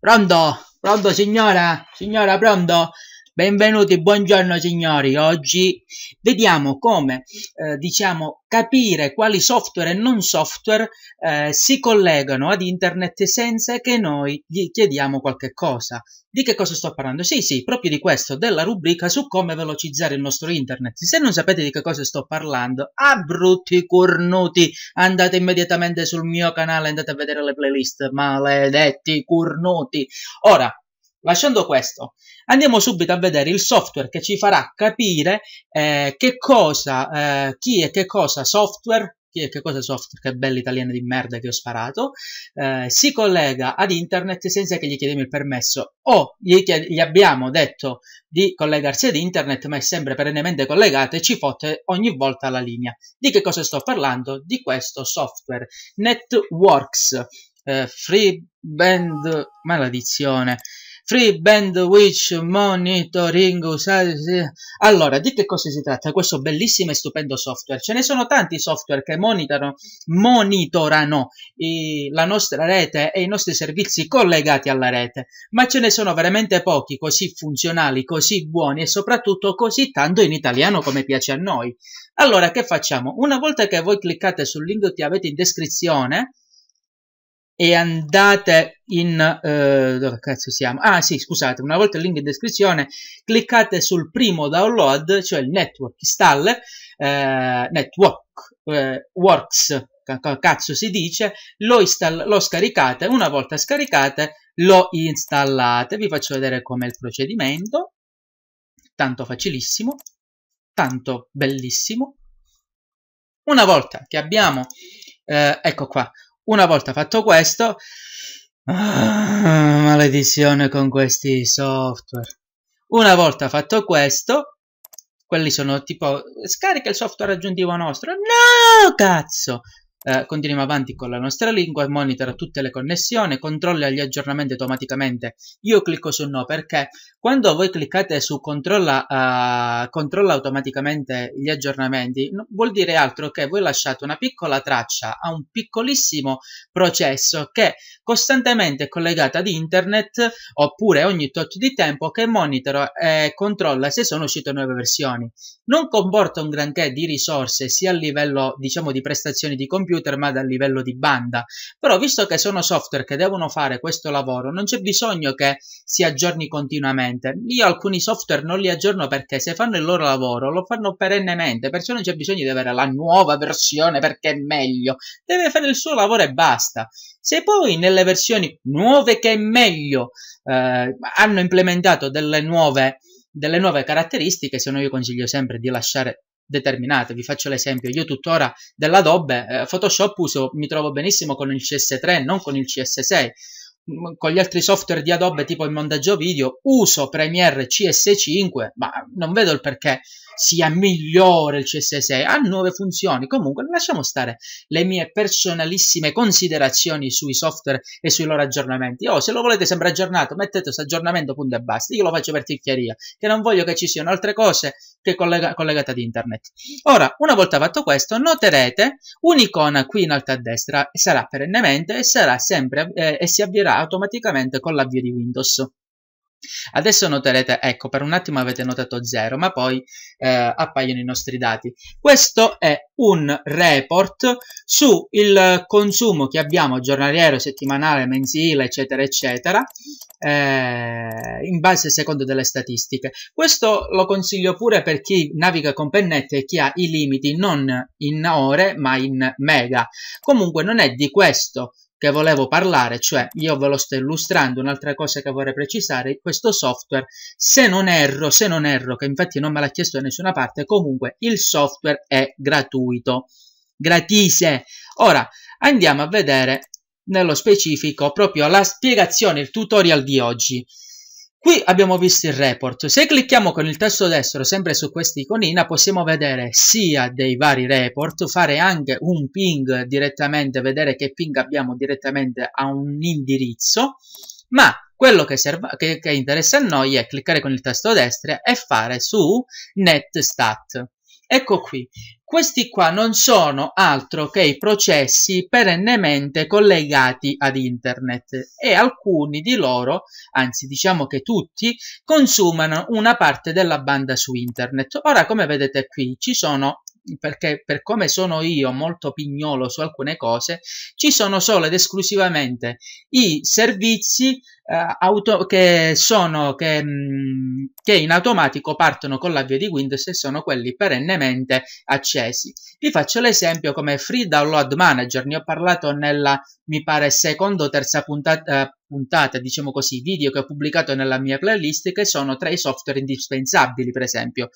Pronto? Pronto signora? Signora, pronto? Benvenuti, buongiorno signori. Oggi vediamo come eh, diciamo capire quali software e non software eh, si collegano ad internet senza che noi gli chiediamo qualche cosa. Di che cosa sto parlando? Sì, sì, proprio di questo, della rubrica su come velocizzare il nostro internet. Se non sapete di che cosa sto parlando, a ah, brutti cornuti, andate immediatamente sul mio canale, e andate a vedere le playlist, maledetti cornuti. Ora, Lasciando questo, andiamo subito a vedere il software che ci farà capire eh, che cosa, eh, chi e che cosa software, chi e che cosa software, che bella italiana di merda che ho sparato, eh, si collega ad internet senza che gli chiediamo il permesso o gli, chied- gli abbiamo detto di collegarsi ad internet ma è sempre perennemente collegato e ci fotte ogni volta la linea. Di che cosa sto parlando? Di questo software Networks. Eh, Free Band maledizione Free Bandwidth Monitoring Allora, di che cosa si tratta? Questo bellissimo e stupendo software. Ce ne sono tanti software che monitorano, monitorano i, la nostra rete e i nostri servizi collegati alla rete, ma ce ne sono veramente pochi così funzionali, così buoni e soprattutto così tanto in italiano come piace a noi. Allora, che facciamo? Una volta che voi cliccate sul link che avete in descrizione, e andate in eh, dove cazzo siamo? Ah, sì, scusate, una volta il link in descrizione, cliccate sul primo download, cioè il network install, eh, network eh, works cazzo si dice, lo, install- lo scaricate, una volta scaricate lo installate. Vi faccio vedere com'è il procedimento. Tanto facilissimo, tanto bellissimo. Una volta che abbiamo, eh, ecco qua, una volta fatto questo, ah, maledizione con questi software. Una volta fatto questo, quelli sono tipo, scarica il software aggiuntivo nostro. No, cazzo! eh, continuiamo avanti con la nostra lingua, monitora tutte le connessioni, controlla gli aggiornamenti automaticamente. Io clicco su no perché quando voi cliccate su controlla, eh, controlla automaticamente gli aggiornamenti vuol dire altro che voi lasciate una piccola traccia a un piccolissimo processo che costantemente è collegato ad internet oppure ogni tot di tempo che monitora e controlla se sono uscite nuove versioni. Non comporta un granché di risorse sia a livello diciamo di prestazioni di computer computer ma dal livello di banda. Però visto che sono software che devono fare questo lavoro, non c'è bisogno che si aggiorni continuamente. Io alcuni software non li aggiorno perché se fanno il loro lavoro lo fanno perennemente, perciò non c'è bisogno di avere la nuova versione perché è meglio. Deve fare il suo lavoro e basta. Se poi nelle versioni nuove che è meglio eh, hanno implementato delle nuove, delle nuove caratteristiche, se no io consiglio sempre di lasciare determinate. Vi faccio l'esempio, io tuttora dell'Adobe eh, Photoshop uso, mi trovo benissimo con il CS3, non con il CS6. Mm, con gli altri software di Adobe tipo il montaggio video uso Premiere CS5, ma non vedo il perché sia migliore il CS6, ha nuove funzioni. Comunque, lasciamo stare le mie personalissime considerazioni sui software e sui loro aggiornamenti. Oh, se lo volete sempre aggiornato, mettete questo aggiornamento, punto e basta. Io lo faccio per ticchieria, che non voglio che ci siano altre cose che collega, collegate ad internet. Ora, una volta fatto questo, noterete un'icona qui in alto a destra sarà perennemente e sarà sempre eh, e si avvierà automaticamente con l'avvio di Windows. Adesso noterete, ecco, per un attimo avete notato 0, ma poi eh, appaiono i nostri dati. Questo è un report sul consumo che abbiamo giornaliero, settimanale, mensile, eccetera, eccetera, eh, in base secondo delle statistiche. Questo lo consiglio pure per chi naviga con pennette e chi ha i limiti non in ore, ma in mega. Comunque non è di questo che volevo parlare, cioè io ve lo sto illustrando, un'altra cosa che vorrei precisare, questo software, se non erro, se non erro, che infatti non me l'ha chiesto da nessuna parte, comunque il software è gratuito, gratise. Ora andiamo a vedere nello specifico proprio la spiegazione, il tutorial di oggi. Qui abbiamo visto il report. Se clicchiamo con il tasto destro sempre su questa iconina possiamo vedere sia dei vari report, fare anche un ping direttamente, vedere che ping abbiamo direttamente a un indirizzo, ma quello che, che, che interessa a noi è cliccare con il tasto destro e fare su NetStat. Ecco qui, questi qua non sono altro che i processi perennemente collegati ad internet e alcuni di loro, anzi diciamo che tutti, consumano una parte della banda su internet. Ora come vedete qui ci sono perché per come sono io molto pignolo su alcune cose, ci sono solo ed esclusivamente i servizi eh, auto- che, sono, che, mh, mm, che in automatico partono con l'avvio di Windows e sono quelli perennemente accesi. Vi faccio l'esempio come Free Download Manager, ne ho parlato nella mi pare seconda o terza puntata, eh, puntata, diciamo così, video che ho pubblicato nella mia playlist che sono tra i software indispensabili, per esempio.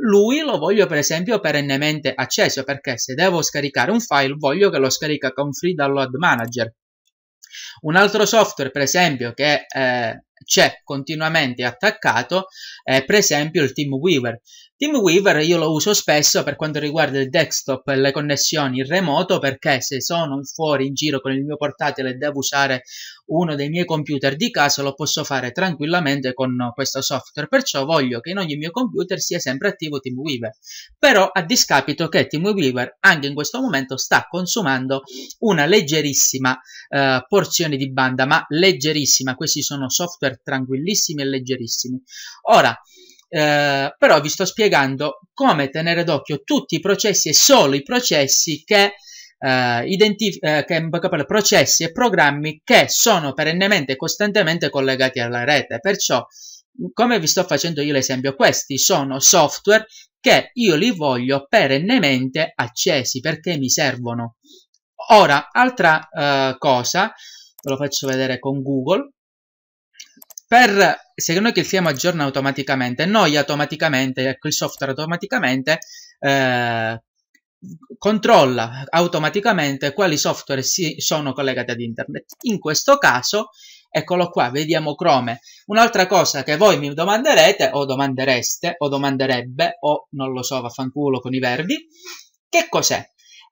Lui lo voglio, per esempio, perennemente acceso perché se devo scaricare un file voglio che lo scarica con Free Download Manager. Un altro software, per esempio, che eh, c'è continuamente attaccato, eh, per esempio il Team Weaver io lo uso spesso per quanto riguarda il desktop e le connessioni in remoto perché se sono fuori in giro con il mio portatile e devo usare uno dei miei computer di casa lo posso fare tranquillamente con questo software, perciò voglio che in ogni mio computer sia sempre attivo Team Weaver però a discapito che Team Weaver anche in questo momento sta consumando una leggerissima eh, porzione di banda, ma leggerissima, questi sono software software tranquillissimi e leggerissimi. Ora, eh, però vi sto spiegando come tenere d'occhio tutti i processi e solo i processi che Uh, eh, identif- uh, eh, che, processi e programmi che sono perennemente e costantemente collegati alla rete. Perciò, come vi sto facendo io l'esempio, questi sono software che io li voglio perennemente accesi perché mi servono. Ora, altra uh, cosa, ve lo faccio vedere con Google per, se noi che il SIEM aggiorna automaticamente, noi automaticamente, ecco il software automaticamente eh, controlla automaticamente quali software si sono collegati ad internet. In questo caso, eccolo qua, vediamo Chrome. Un'altra cosa che voi mi domanderete, o domandereste, o domanderebbe, o non lo so, vaffanculo con i verdi, che cos'è?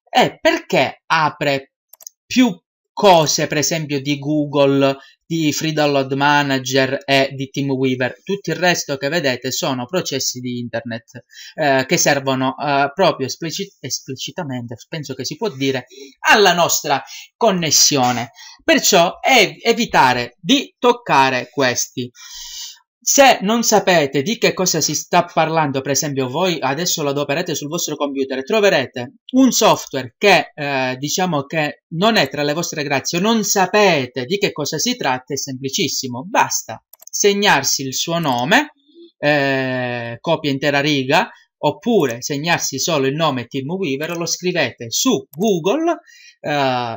È perché apre più cose, per esempio, di Google di Free Download Manager e di weaver Tutto il resto che vedete sono processi di internet eh, che servono eh, proprio esplicit- esplicitamente, penso che si può dire, alla nostra connessione. Perciò ev- evitare di toccare questi. Se non sapete di che cosa si sta parlando, per esempio voi adesso lo adoperate sul vostro computer, troverete un software che eh, diciamo che non è tra le vostre grazie, non sapete di che cosa si tratta, è semplicissimo, basta segnarsi il suo nome, eh, copia intera riga, oppure segnarsi solo il nome Team Weaver, lo scrivete su Google eh,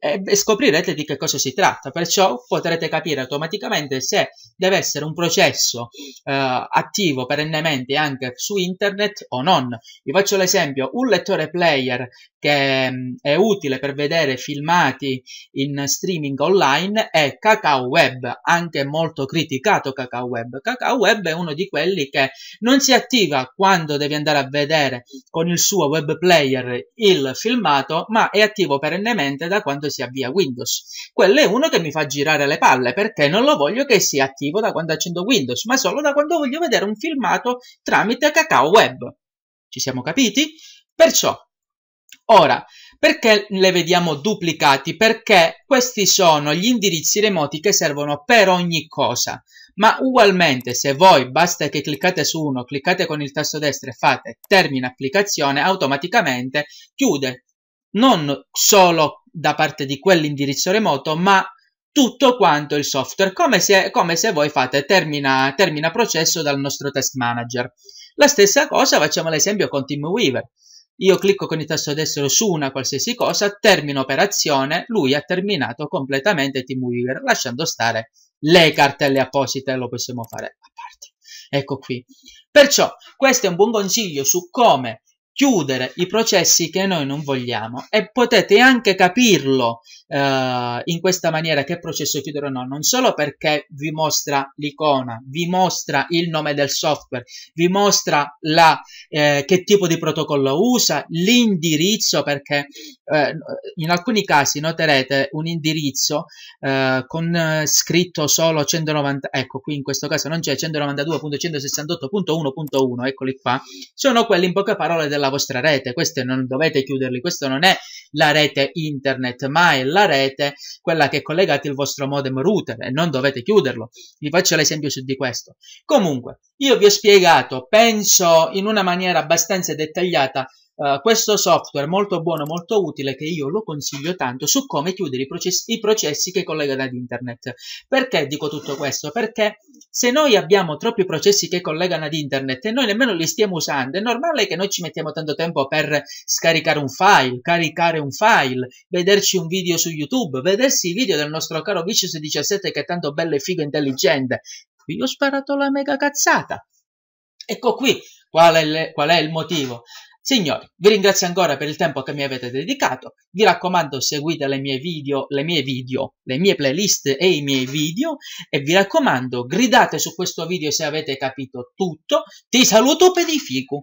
eh, e scoprirete di che cosa si tratta, perciò potrete capire automaticamente se deve essere un processo eh, attivo perennemente anche su internet o non. Vi faccio l'esempio, un lettore player che mh, mm, è utile per vedere filmati in streaming online è Kakao Web, anche molto criticato Kakao Web. Kakao Web è uno di quelli che non si attiva quando devi andare a vedere con il suo web player il filmato, ma è attivo attivo perennemente da quando si avvia Windows. Quello è uno che mi fa girare le palle perché non lo voglio che sia attivo da quando accendo Windows, ma solo da quando voglio vedere un filmato tramite Cacao Web. Ci siamo capiti? Perciò, ora, perché le vediamo duplicati? Perché questi sono gli indirizzi remoti che servono per ogni cosa. Ma ugualmente, se voi basta che cliccate su uno, cliccate con il tasto destro e fate termina applicazione, automaticamente chiude non solo da parte di quell'indirizzo remoto, ma tutto quanto il software, come se, come se voi fate termina, termina processo dal nostro test manager. La stessa cosa facciamo l'esempio con TeamWeaver. Io clicco con il tasto destro su una qualsiasi cosa, termino operazione, lui ha terminato completamente TeamWeaver, lasciando stare le cartelle apposite, lo possiamo fare a parte. Ecco qui. Perciò questo è un buon consiglio su come chiudere i processi che noi non vogliamo e potete anche capirlo eh, in questa maniera che processo chiudere o no, non solo perché vi mostra l'icona, vi mostra il nome del software, vi mostra la, eh, che tipo di protocollo usa, l'indirizzo perché eh, in alcuni casi noterete un indirizzo eh, con eh, scritto solo 190, ecco qui in questo caso non c'è 192.168.1.1, eccoli qua, sono quelli in poche parole della la vostra rete, queste non dovete chiuderli, questo non è la rete internet, ma è la rete quella che collegate il vostro modem router e non dovete chiuderlo. Vi faccio l'esempio su di questo. Comunque, io vi ho spiegato, penso in una maniera abbastanza dettagliata, Uh, questo software molto buono, molto utile, che io lo consiglio tanto su come chiudere i processi, i processi che collegano ad internet. Perché dico tutto questo? Perché se noi abbiamo troppi processi che collegano ad internet e noi nemmeno li stiamo usando, è normale che noi ci mettiamo tanto tempo per scaricare un file, caricare un file, vederci un video su YouTube, vedersi i video del nostro caro Vicious 17 che è tanto bello e figo e intelligente. Qui ho sparato la mega cazzata. Ecco qui qual è, le, qual è il motivo. Signori, vi ringrazio ancora per il tempo che mi avete dedicato, vi raccomando seguite le mie video, le mie video, le mie playlist e i miei video e vi raccomando gridate su questo video se avete capito tutto, ti saluto per i figu!